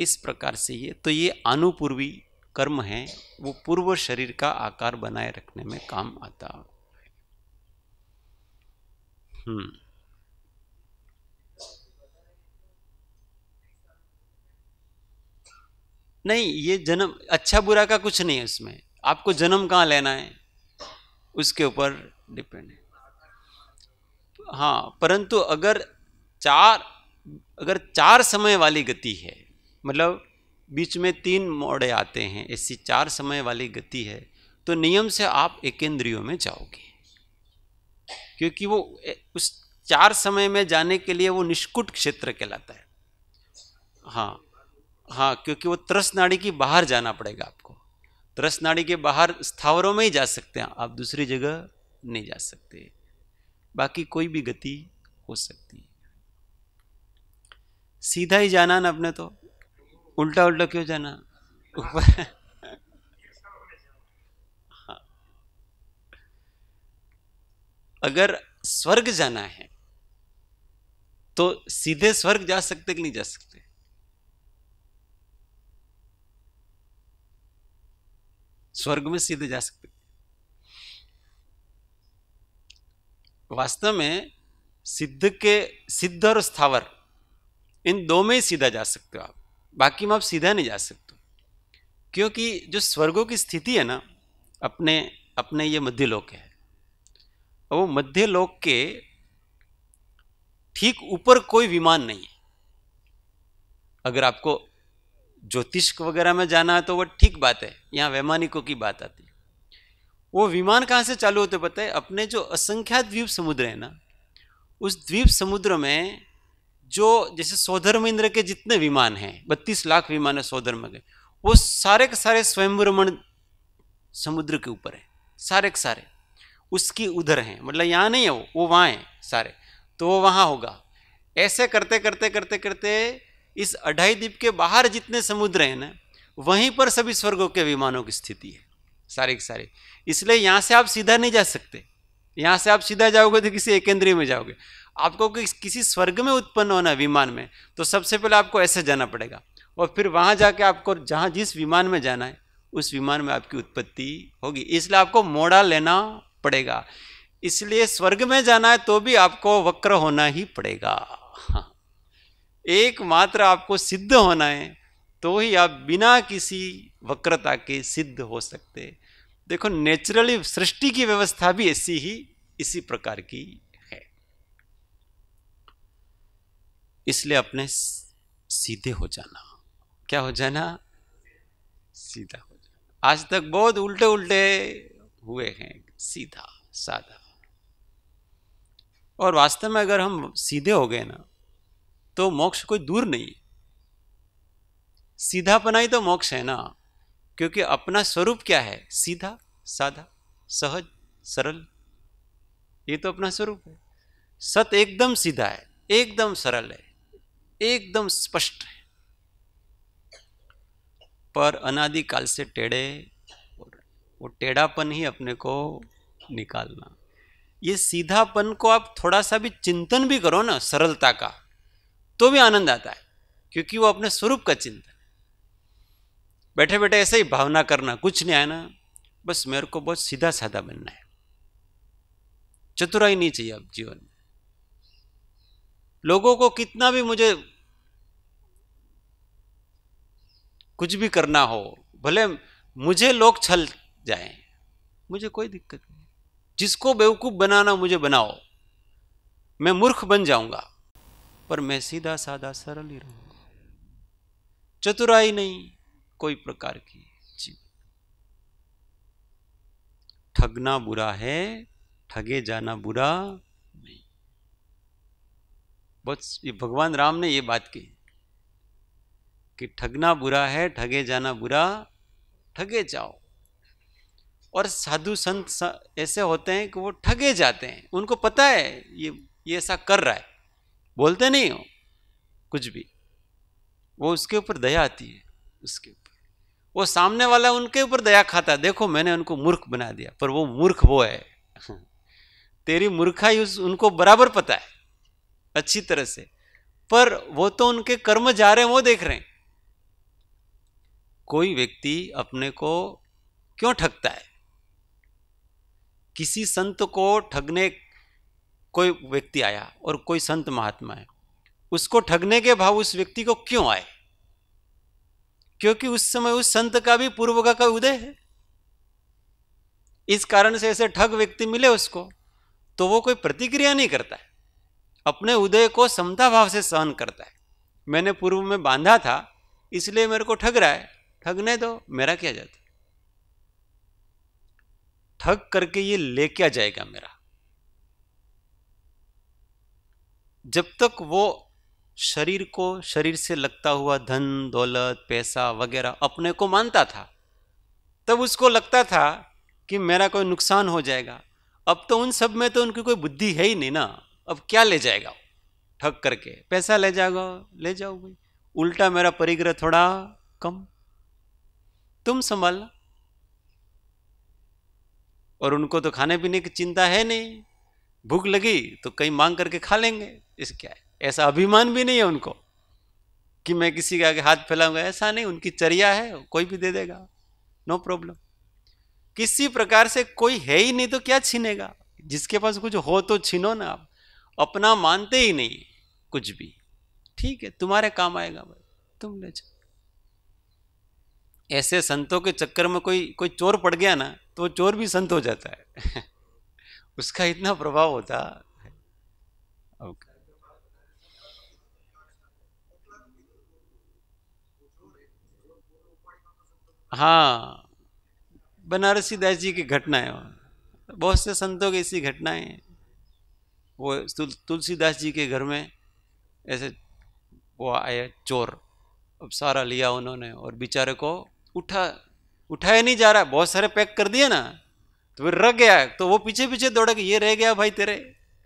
इस प्रकार से ये तो ये अनुपूर्वी कर्म है वो पूर्व शरीर का आकार बनाए रखने में काम आता है हम्म नहीं ये जन्म अच्छा बुरा का कुछ नहीं है उसमें आपको जन्म कहाँ लेना है उसके ऊपर डिपेंड है हाँ परंतु अगर चार अगर चार समय वाली गति है मतलब बीच में तीन मोड़े आते हैं ऐसी चार समय वाली गति है तो नियम से आप एकेंद्रियों में जाओगे क्योंकि वो उस चार समय में जाने के लिए वो निष्कुट क्षेत्र कहलाता है हाँ हाँ क्योंकि वो त्रस नाड़ी की बाहर जाना पड़ेगा आपको त्रस नाड़ी के बाहर स्थावरों में ही जा सकते हैं आप दूसरी जगह नहीं जा सकते बाकी कोई भी गति हो सकती है सीधा ही जाना ना अपने तो उल्टा उल्टा क्यों जाना ऊपर हाँ। अगर स्वर्ग जाना है तो सीधे स्वर्ग जा सकते कि नहीं जा सकते स्वर्ग में सीधे जा सकते वास्तव में सिद्ध के सिद्ध और स्थावर इन दो में ही सीधा जा सकते हो आप बाकी में आप सीधा नहीं जा सकते क्योंकि जो स्वर्गों की स्थिति है ना अपने अपने ये मध्य लोक है वो मध्य लोक के ठीक ऊपर कोई विमान नहीं है अगर आपको ज्योतिष वगैरह में जाना है तो वो ठीक बात है यहाँ वैमानिकों की बात आती वो विमान कहाँ से चालू होते पता है अपने जो असंख्यात द्वीप समुद्र है ना उस द्वीप समुद्र में जो जैसे सौधर्मेंद्र के जितने विमान हैं बत्तीस लाख विमान है सौधर्म के वो सारे के सारे स्वयंभ्रमण समुद्र के ऊपर है सारे के सारे उसकी उधर हैं मतलब यहाँ नहीं है वो वो वहाँ हैं सारे तो वो वहाँ होगा ऐसे करते करते करते करते इस अढ़ाई द्वीप के बाहर जितने समुद्र हैं ना वहीं पर सभी स्वर्गों के विमानों की स्थिति है सारे के सारे इसलिए यहाँ से आप सीधा नहीं जा सकते यहाँ से आप सीधा जाओगे तो किसी एकेंद्रीय में जाओगे आपको किसी स्वर्ग में उत्पन्न होना विमान में तो सबसे पहले आपको ऐसे जाना पड़ेगा और फिर वहाँ जाके आपको जहाँ जिस विमान में जाना है उस विमान में आपकी उत्पत्ति होगी इसलिए आपको मोड़ा लेना पड़ेगा इसलिए स्वर्ग में जाना है तो भी आपको वक्र होना ही पड़ेगा हाँ एकमात्र आपको सिद्ध होना है तो ही आप बिना किसी वक्रता के सिद्ध हो सकते देखो नेचुरली सृष्टि की व्यवस्था भी ऐसी ही इसी प्रकार की है इसलिए अपने सीधे हो जाना क्या हो जाना सीधा हो जाना आज तक बहुत उल्टे उल्टे हुए हैं सीधा साधा और वास्तव में अगर हम सीधे हो गए ना तो मोक्ष कोई दूर नहीं सीधा बनाई तो मोक्ष है ना क्योंकि अपना स्वरूप क्या है सीधा साधा सहज सरल ये तो अपना स्वरूप है सत एकदम सीधा है एकदम सरल है एकदम स्पष्ट है पर अनादिकाल से टेढ़े वो टेढ़ापन ही अपने को निकालना ये सीधापन को आप थोड़ा सा भी चिंतन भी करो ना सरलता का तो भी आनंद आता है क्योंकि वो अपने स्वरूप का चिंतन बैठे बैठे ऐसे ही भावना करना कुछ नहीं आना बस मेरे को बहुत सीधा साधा बनना है चतुराई नहीं चाहिए अब जीवन में लोगों को कितना भी मुझे कुछ भी करना हो भले मुझे लोग छल जाए मुझे कोई दिक्कत नहीं जिसको बेवकूफ बनाना मुझे बनाओ मैं मूर्ख बन जाऊंगा पर मैं सीधा साधा सरल ही रहूंगा चतुराई नहीं कोई प्रकार की ठगना बुरा है ठगे जाना बुरा नहीं बहुत ये भगवान राम ने ये बात की कि ठगना बुरा है ठगे जाना बुरा ठगे जाओ और साधु संत ऐसे होते हैं कि वो ठगे जाते हैं उनको पता है ये ये ऐसा कर रहा है बोलते नहीं हो कुछ भी वो उसके ऊपर दया आती है उसके ऊपर वो सामने वाला उनके ऊपर दया खाता है देखो मैंने उनको मूर्ख बना दिया पर वो मूर्ख वो है तेरी मूर्खा ही उनको बराबर पता है अच्छी तरह से पर वो तो उनके कर्म जा रहे हैं वो देख रहे हैं कोई व्यक्ति अपने को क्यों ठगता है किसी संत को ठगने कोई व्यक्ति आया और कोई संत महात्मा है उसको ठगने के भाव उस व्यक्ति को क्यों आए क्योंकि उस समय उस संत का भी पूर्व का कोई उदय है इस कारण से ऐसे ठग व्यक्ति मिले उसको तो वो कोई प्रतिक्रिया नहीं करता है अपने उदय को समता भाव से सहन करता है मैंने पूर्व में बांधा था इसलिए मेरे को ठग रहा है ठगने दो मेरा क्या जाता ठग करके ये ले क्या जाएगा मेरा जब तक वो शरीर को शरीर से लगता हुआ धन दौलत पैसा वगैरह अपने को मानता था तब उसको लगता था कि मेरा कोई नुकसान हो जाएगा अब तो उन सब में तो उनकी कोई बुद्धि है ही नहीं ना अब क्या ले जाएगा ठग करके पैसा ले जाएगा ले जाओ भाई उल्टा मेरा परिग्रह थोड़ा कम तुम संभालना और उनको तो खाने पीने की चिंता है नहीं भूख लगी तो कहीं मांग करके खा लेंगे इस क्या है ऐसा अभिमान भी नहीं है उनको कि मैं किसी के आगे हाथ फैलाऊंगा ऐसा नहीं उनकी चर्या है कोई भी दे देगा नो प्रॉब्लम किसी प्रकार से कोई है ही नहीं तो क्या छीनेगा जिसके पास कुछ हो तो छीनो ना आप अपना मानते ही नहीं कुछ भी ठीक है तुम्हारे काम आएगा भाई तुम ले जाओ ऐसे संतों के चक्कर में कोई कोई चोर पड़ गया ना तो चोर भी संत हो जाता है उसका इतना प्रभाव होता है okay. हाँ बनारसी दास जी की घटनाएं बहुत से संतों की ऐसी घटनाएं वो तुल, तुलसीदास जी के घर में ऐसे वो आया चोर अब सारा लिया उन्होंने और बेचारे को उठा उठाया नहीं जा रहा बहुत सारे पैक कर दिए ना तो फिर रख गया तो वो पीछे पीछे दौड़े कि ये रह गया भाई तेरे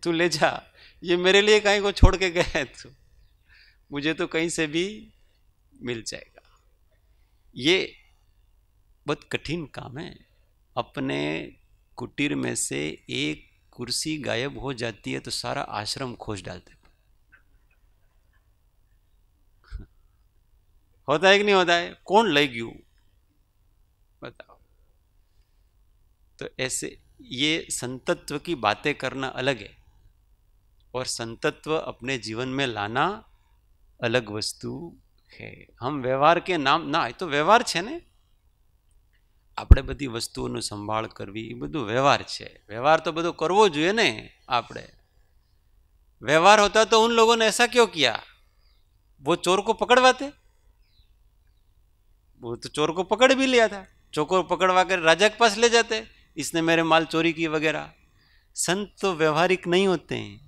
तू ले जा ये मेरे लिए कहीं को छोड़ के गए तू मुझे तो कहीं से भी मिल जाएगा ये बहुत कठिन काम है अपने कुटीर में से एक कुर्सी गायब हो जाती है तो सारा आश्रम खोज डालते होता है कि नहीं होता है कौन ले गयू बताओ तो ऐसे ये संतत्व की बातें करना अलग है और संतत्व अपने जीवन में लाना अलग वस्तु है हम व्यवहार के नाम ना એ तो व्यवहार है ને આપણે બધી વસ્તુઓનો સંભાળ કરવી એ બધું વ્યવહાર છે વ્યવહાર તો બધો કરવો જોઈએ व्यवहार होता तो उन लोगों ने ऐसा क्यों किया वो चोर को पकड़वाते वो तो चोर को पकड़ भी लिया था चोर को पकड़वा कर राजा के पास ले जाते इसने मेरे माल चोरी की वगैरह संत तो व्यवहारिक नहीं होते हैं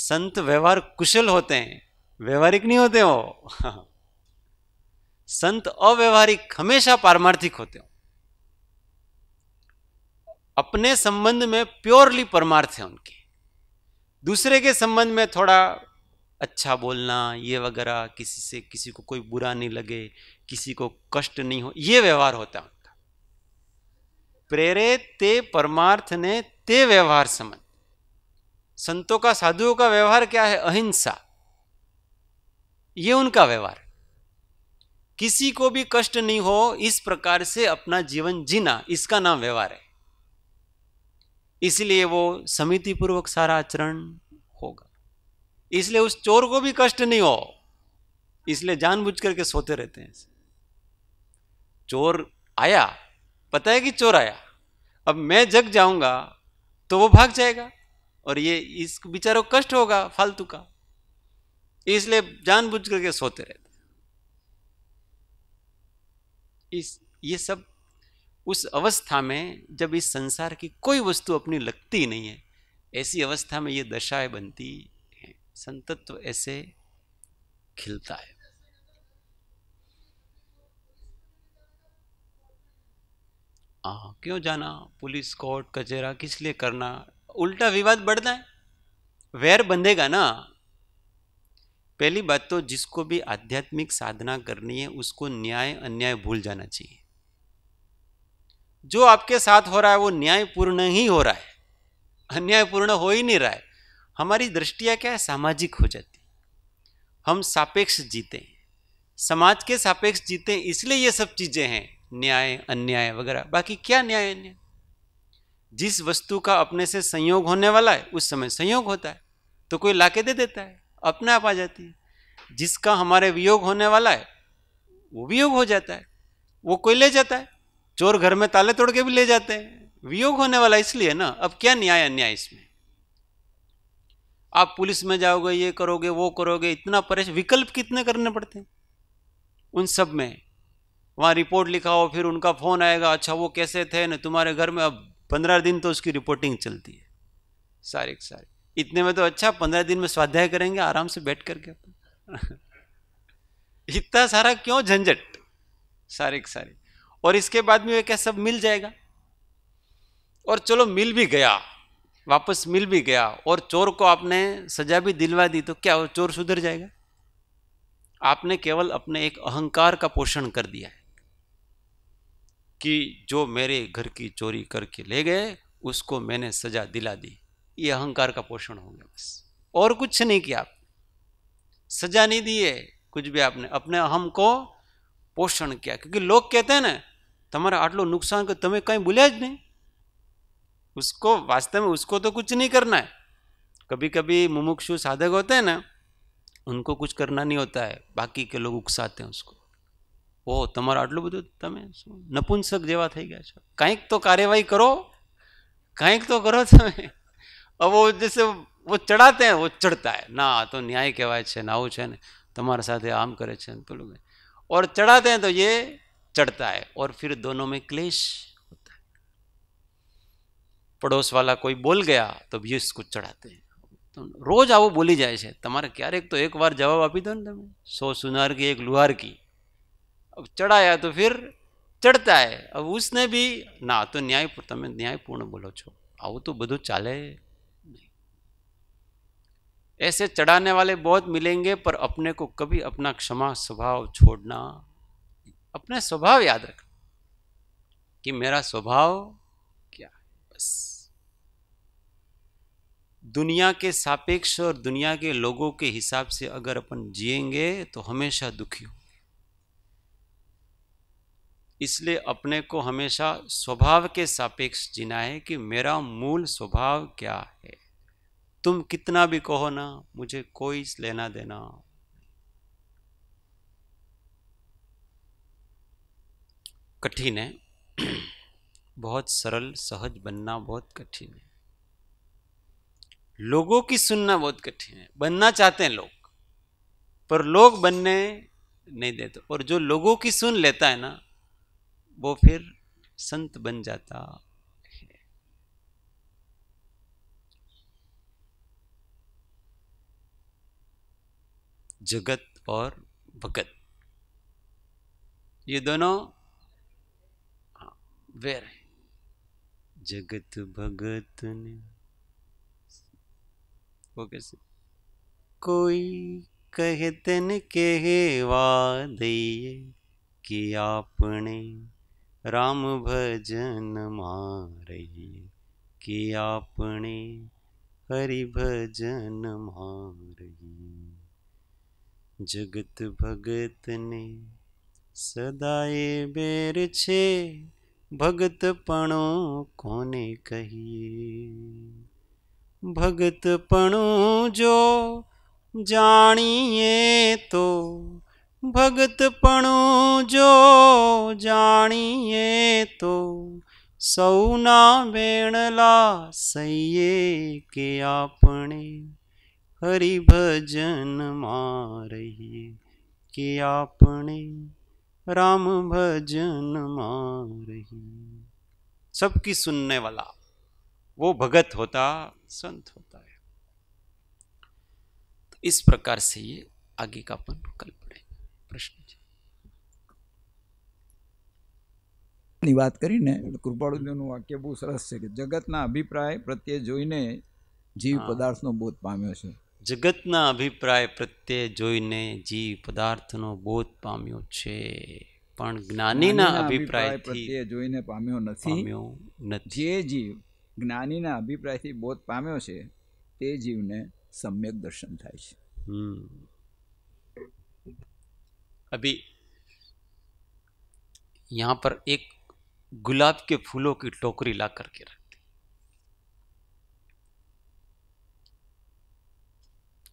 संत व्यवहार कुशल होते हैं व्यवहारिक नहीं होते हो संत अव्यवहारिक हमेशा पारमार्थिक होते हो अपने संबंध में प्योरली परमार्थ है उनके दूसरे के संबंध में थोड़ा अच्छा बोलना ये वगैरह किसी से किसी को कोई बुरा नहीं लगे किसी को कष्ट नहीं हो ये व्यवहार होता है प्रेरे ते परमार्थ ने ते व्यवहार समझ संतों का साधुओं का व्यवहार क्या है अहिंसा ये उनका व्यवहार किसी को भी कष्ट नहीं हो इस प्रकार से अपना जीवन जीना इसका नाम व्यवहार है इसलिए वो समिति पूर्वक सारा आचरण होगा इसलिए उस चोर को भी कष्ट नहीं हो इसलिए जानबूझ करके सोते रहते हैं चोर आया पता है कि चोर आया अब मैं जग जाऊंगा तो वो भाग जाएगा और ये इस बेचारों कष्ट होगा फालतू का इसलिए जानबूझ करके सोते रहते इस ये सब उस अवस्था में जब इस संसार की कोई वस्तु अपनी लगती नहीं है ऐसी अवस्था में ये दशाएं बनती हैं संतत्व ऐसे खिलता है आ, क्यों जाना पुलिस कोर्ट कचहरा किस लिए करना उल्टा विवाद बढ़ता है वैर बंधेगा ना पहली बात तो जिसको भी आध्यात्मिक साधना करनी है उसको न्याय अन्याय भूल जाना चाहिए जो आपके साथ हो रहा है वो न्यायपूर्ण ही हो रहा है अन्यायपूर्ण हो ही नहीं रहा है हमारी दृष्टिया क्या है सामाजिक हो जाती हम सापेक्ष जीते समाज के सापेक्ष जीते इसलिए ये सब चीज़ें हैं न्याय अन्याय वगैरह बाकी क्या न्याय अन्याय जिस वस्तु का अपने से संयोग होने वाला है उस समय संयोग होता है तो कोई लाके दे देता है अपने आप आ जाती है जिसका हमारे वियोग होने वाला है वो वियोग हो जाता है वो कोई ले जाता है चोर घर में ताले तोड़ के भी ले जाते हैं वियोग होने वाला इसलिए ना अब क्या न्याय अन्याय इसमें आप पुलिस में जाओगे ये करोगे वो करोगे इतना परेश विकल्प कितने करने पड़ते हैं उन सब में वहाँ रिपोर्ट लिखा हो फिर उनका फ़ोन आएगा अच्छा वो कैसे थे ना तुम्हारे घर में अब पंद्रह दिन तो उसकी रिपोर्टिंग चलती है सारे सारे इतने में तो अच्छा पंद्रह दिन में स्वाध्याय करेंगे आराम से बैठ करके अपन इतना सारा क्यों झंझट सारे सारे और इसके बाद में क्या सब मिल जाएगा और चलो मिल भी गया वापस मिल भी गया और चोर को आपने सजा भी दिलवा दी तो क्या वो चोर सुधर जाएगा आपने केवल अपने एक अहंकार का पोषण कर दिया है कि जो मेरे घर की चोरी करके ले गए उसको मैंने सजा दिला दी ये अहंकार का पोषण हो गया बस और कुछ नहीं किया सजा नहीं दिए कुछ भी आपने अपने अहम को पोषण किया क्योंकि लोग कहते हैं ना तुम्हारा आटलो नुकसान कर तुम्हें कहीं બોલ્યા नहीं उसको वास्तव में उसको तो कुछ नहीं करना है कभी कभी मुमुक्षु साधक होते हैं ना उनको कुछ करना नहीं होता है बाकी के लोग उकसाते हैं उसको ઓ તમારું આટલું બધું તમે નપુંસક જેવું થઈ ગયા છો કંઈક તો કાર્યવાહી કરો કંઈક તો કરો તમે અબો ઉદ્દેશો એ વ ચડાતે છે વ ચડતાય ના તો ન્યાય કહેવાય છે ના હોય છે ને તમારા સાથે આમ કરે છે તો લોકો અને ચડાતે તો યે ચડતાય અને ફિર dono મે ક્લેશ હોતાય પડોસવાલા કોઈ બોલ ગયા તો ભી ઉસ કુ ચડાતે રોજ આવો બોલી જાય છે તમારે ક્યારેક તો એકવાર જવાબ આપી દો ને તમે સો સુનાર કે એક લુહાર કે अब चढ़ाया तो फिर चढ़ता है अब उसने भी ना तो न्याय तब न्यायपूर्ण बोलो छो આવું तो बधु चाले ऐसे चढ़ाने वाले बहुत मिलेंगे पर अपने को कभी अपना क्षमा स्वभाव छोड़ना अपने स्वभाव याद रखना कि मेरा स्वभाव क्या है बस दुनिया के सापेक्ष और दुनिया के लोगों के हिसाब से अगर अपन जिएंगे तो हमेशा दुखी हो इसलिए अपने को हमेशा स्वभाव के सापेक्ष जीना है कि मेरा मूल स्वभाव क्या है तुम कितना भी कहो ना मुझे कोई लेना देना कठिन है बहुत सरल सहज बनना बहुत कठिन है लोगों की सुनना बहुत कठिन है बनना चाहते हैं लोग पर लोग बनने नहीं देते और जो लोगों की सुन लेता है ना वो फिर संत बन जाता है जगत और भगत ये दोनों हाँ, वेर है जगत भगत ने वो कैसे कोई न कहवा दिए कि आपने રામ ભજનમાં રહીએ કે આપણે હરિભજનમાં રહીએ જગત ભગતને સદાય બેર છે ભગતપણો કોને કહીએ ભગતપણો જો જાણીએ તો ભગતપણું જો જાણીએ તો સૌના વેણલા के आपने हरि भजन मारिए के आपने राम भजन मारिए सबकी सुनने वाला वो भगत होता संत होता है तो इस प्रकार से ये आगे का अपन कल्पना પ્રશ્ન છે ની વાત કરીને કૃપાળુદેવનું વાક્ય બહુ સરસ છે કે જગતના અભિપ્રાય પ્રત્યે જોઈને જીવ પદાર્થનો બોધ પામ્યો છે જગતના અભિપ્રાય પ્રત્યે જોઈને જીવ પદાર્થનો બોધ પામ્યો છે પણ જ્ઞાનીના અભિપ્રાય પ્રત્યે જોઈને પામ્યો નથી જે જીવ જ્ઞાનીના અભિપ્રાયથી બોધ પામ્યો છે તે જીવને સમ્યક દર્શન થાય છે હમ अभी यहां पर एक गुलाब के फूलों की टोकरी ला करके रखते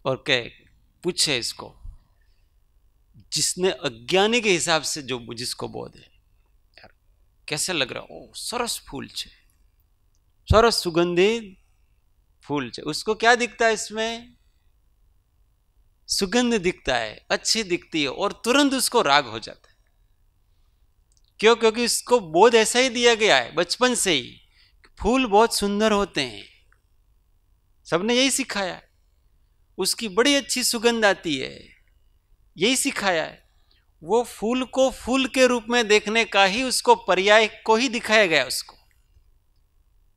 और कह पूछे इसको जिसने अज्ञानी के हिसाब से जो जिसको बोध है यार कैसे लग रहा ओ सरस फूल छे सरस सुगंधित फूल छे उसको क्या दिखता है इसमें सुगंध दिखता है अच्छी दिखती है और तुरंत उसको राग हो जाता है क्यों क्योंकि उसको बोध ऐसा ही दिया गया है बचपन से ही फूल बहुत सुंदर होते हैं सबने यही सिखाया है उसकी बड़ी अच्छी सुगंध आती है यही सिखाया है वो फूल को फूल के रूप में देखने का ही उसको पर्याय को ही दिखाया गया उसको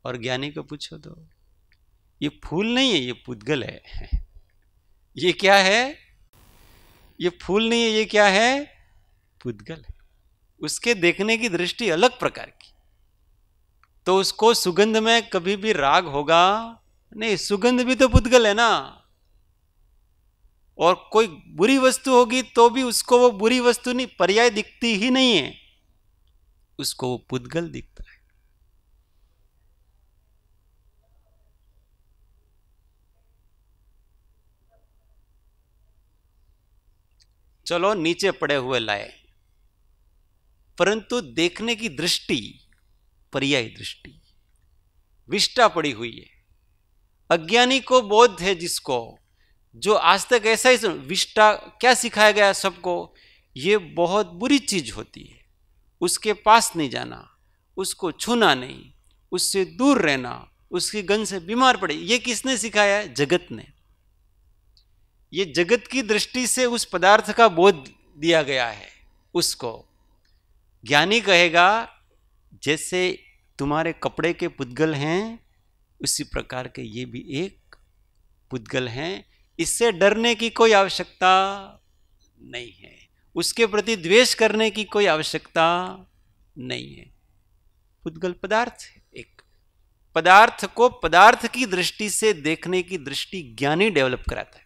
और ज्ञानी को पूछो तो ये फूल नहीं है ये पुद्गल है ये क्या है ये फूल नहीं है ये क्या है पुद्गल है उसके देखने की दृष्टि अलग प्रकार की तो उसको सुगंध में कभी भी राग होगा नहीं सुगंध भी तो पुद्गल है ना और कोई बुरी वस्तु होगी तो भी उसको वो बुरी वस्तु नहीं पर्याय दिखती ही नहीं है उसको वो पुद्गल दिखता है चलो नीचे पड़े हुए लाए परंतु देखने की दृष्टि पर्यायी दृष्टि विष्टा पड़ी हुई है अज्ञानी को बोध है जिसको जो आज तक ऐसा ही विष्टा क्या सिखाया गया सबको ये बहुत बुरी चीज होती है उसके पास नहीं जाना उसको छूना नहीं उससे दूर रहना उसकी गन से बीमार पड़े ये किसने सिखाया है जगत ने ये जगत की दृष्टि से उस पदार्थ का बोध दिया गया है उसको ज्ञानी कहेगा जैसे तुम्हारे कपड़े के पुद्गल हैं उसी प्रकार के ये भी एक पुद्गल हैं इससे डरने की कोई आवश्यकता नहीं है उसके प्रति द्वेष करने की कोई आवश्यकता नहीं है पुद्गल पदार्थ एक पदार्थ को पदार्थ की दृष्टि से देखने की दृष्टि ज्ञानी डेवलप कराता है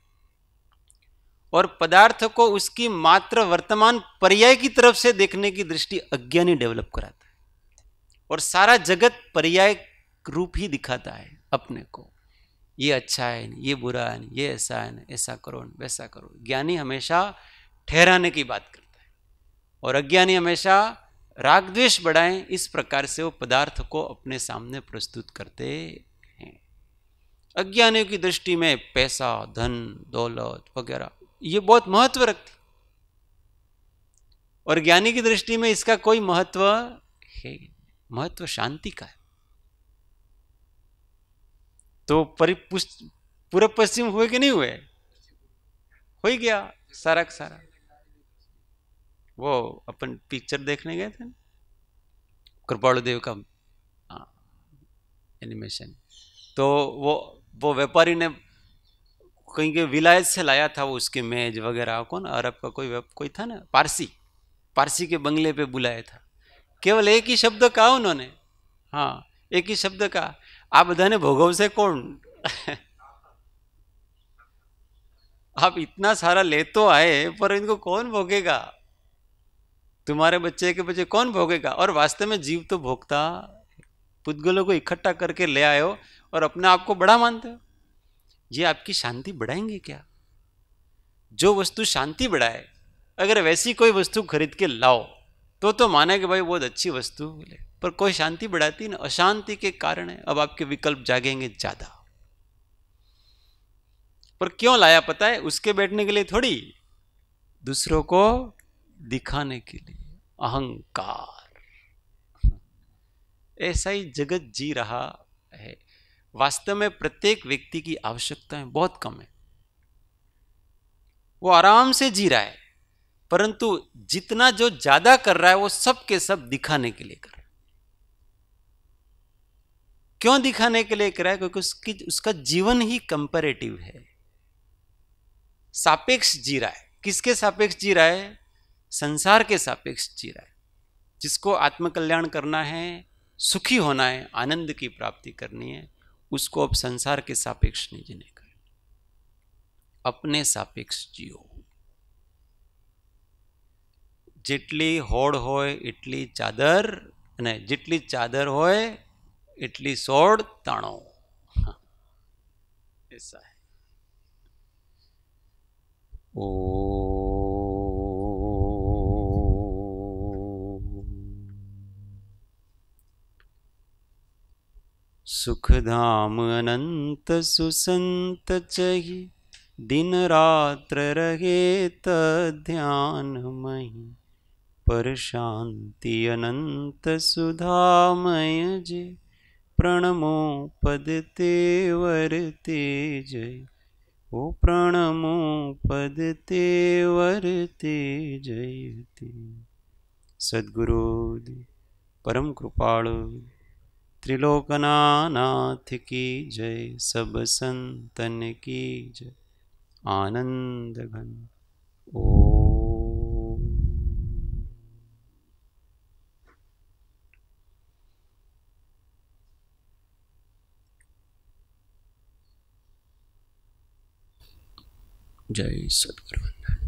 और पदार्थ को उसकी मात्र वर्तमान पर्याय की तरफ से देखने की दृष्टि अज्ञानी डेवलप कराता है और सारा जगत पर्याय रूप ही दिखाता है अपने को ये अच्छा है ये बुरा है ये ऐसा है ऐसा करो वैसा करो ज्ञानी हमेशा ठहराने की बात करता है और अज्ञानी हमेशा राग द्वेष बढ़ाएं इस प्रकार से वो पदार्थ को अपने सामने प्रस्तुत करते हैं अज्ञानियों की दृष्टि में पैसा धन दौलत वगैरह ये बहुत महत्व रखती और ज्ञानी की दृष्टि में इसका कोई महत्व है महत्व शांति का है तो पूर्व पश्चिम हुए कि नहीं हुए हो ही गया सारा का सारा वो अपन पिक्चर देखने गए थे कृपाणु देव का एनिमेशन हाँ, तो वो वो व्यापारी ने कहीं के विलायत से लाया था वो उसके मेज वगैरह कौन अरब का कोई कोई था ना पारसी पारसी के बंगले पे बुलाया था केवल एक ही शब्द कहा उन्होंने हाँ एक ही शब्द कहा आप बताने भोगव से कौन आप इतना सारा ले तो आए पर इनको कौन भोगेगा तुम्हारे बच्चे के बच्चे कौन भोगेगा और वास्तव में जीव तो भोगता पुतगलों को इकट्ठा करके ले आए हो और अपने आप को बड़ा मानते हो ये आपकी शांति बढ़ाएंगे क्या जो वस्तु शांति बढ़ाए अगर वैसी कोई वस्तु खरीद के लाओ तो तो माना कि भाई बहुत अच्छी वस्तु मिले पर कोई शांति बढ़ाती ना अशांति के कारण है अब आपके विकल्प जागेंगे ज़्यादा पर क्यों लाया पता है उसके बैठने के लिए थोड़ी दूसरों को दिखाने के लिए अहंकार ऐसा ही जगत जी रहा है वास्तव में प्रत्येक व्यक्ति की आवश्यकताएं बहुत कम है वो आराम से जी रहा है परंतु जितना जो ज्यादा कर रहा है वो सब के सब दिखाने के लिए कर रहा है क्यों दिखाने के लिए कर रहा है क्योंकि उसकी उसका जीवन ही कंपेरेटिव है सापेक्ष जी रहा है किसके सापेक्ष जी रहा है संसार के सापेक्ष जी रहा है जिसको आत्मकल्याण करना है सुखी होना है आनंद की प्राप्ति करनी है उसको अब संसार के सापेक्ष नहीं जीने का अपने सापेक्ष जियो जेटली होड़ होए चादर नहीं जितली चादर होए इटली सोड तणो हाँ, ऐसा है ओ सुखधाम अनंत सुसंत चहि दिनरात्र रहेत मही पर अनंत अनन्त सुधामय जय वर वरते जय ओ पद ते प्रणमो प्रणमोपदतेवरते जयते परम परमकृपाळ त्रिलोकनाथ की जय सब संतन की जय आनंद घन ओ जय सद्गुरु